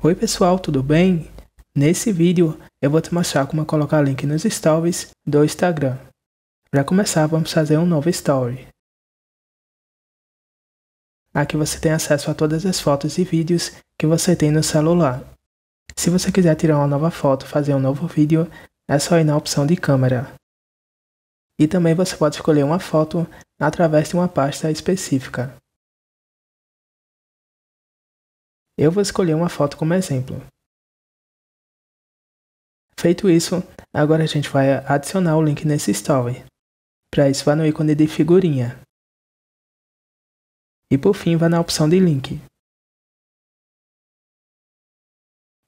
Oi pessoal, tudo bem? Nesse vídeo eu vou te mostrar como colocar link nos stories do Instagram. Para começar, vamos fazer um novo story. Aqui você tem acesso a todas as fotos e vídeos que você tem no celular. Se você quiser tirar uma nova foto, fazer um novo vídeo, é só ir na opção de câmera. E também você pode escolher uma foto através de uma pasta específica. Eu vou escolher uma foto como exemplo. Feito isso, agora a gente vai adicionar o link nesse story. Para isso, vá no ícone de figurinha. E por fim, vá na opção de link.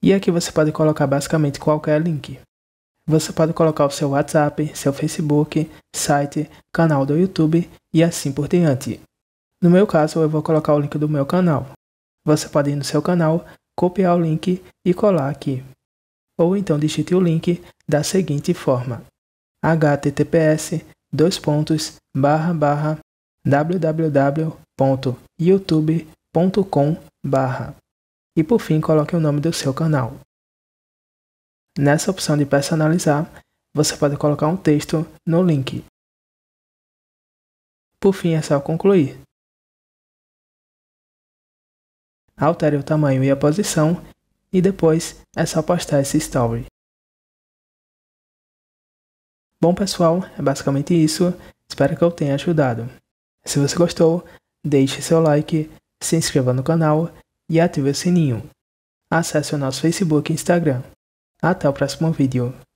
E aqui você pode colocar basicamente qualquer link. Você pode colocar o seu WhatsApp, seu Facebook, site, canal do YouTube e assim por diante. No meu caso, eu vou colocar o link do meu canal. Você pode ir no seu canal, copiar o link e colar aqui. Ou então digite o link da seguinte forma: https dois pontos barra barra www.youtube.com barra e por fim coloque o nome do seu canal. Nessa opção de personalizar, você pode colocar um texto no link. Por fim, é só concluir. altere o tamanho e a posição, e depois é só postar esse story. Bom pessoal, é basicamente isso, espero que eu tenha ajudado. Se você gostou, deixe seu like, se inscreva no canal e ative o sininho. Acesse o nosso Facebook e Instagram. Até o próximo vídeo.